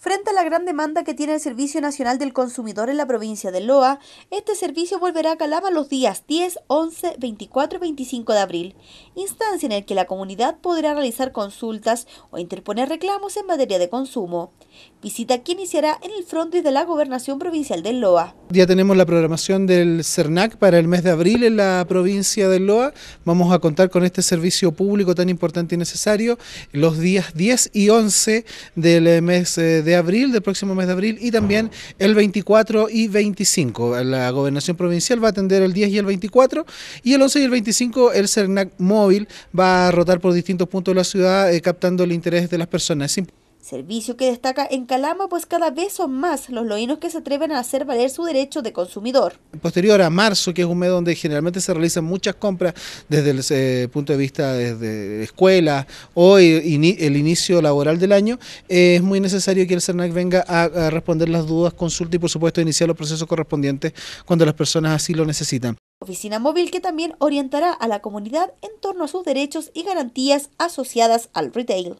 Frente a la gran demanda que tiene el Servicio Nacional del Consumidor en la provincia de Loa, este servicio volverá a Calama los días 10, 11, 24 y 25 de abril, instancia en la que la comunidad podrá realizar consultas o interponer reclamos en materia de consumo. Visita que iniciará en el frontis de la Gobernación Provincial de Loa. Ya tenemos la programación del CERNAC para el mes de abril en la provincia de Loa. Vamos a contar con este servicio público tan importante y necesario los días 10 y 11 del eh, mes de eh, de abril, del próximo mes de abril, y también el 24 y 25. La gobernación provincial va a atender el 10 y el 24, y el 11 y el 25 el CERNAC móvil va a rotar por distintos puntos de la ciudad eh, captando el interés de las personas. Servicio que destaca en Calama, pues cada vez son más los loinos que se atreven a hacer valer su derecho de consumidor. Posterior a marzo, que es un mes donde generalmente se realizan muchas compras desde el eh, punto de vista de escuela o el inicio laboral del año, eh, es muy necesario que el CERNAC venga a responder las dudas, consulta y por supuesto iniciar los procesos correspondientes cuando las personas así lo necesitan. Oficina móvil que también orientará a la comunidad en torno a sus derechos y garantías asociadas al retail.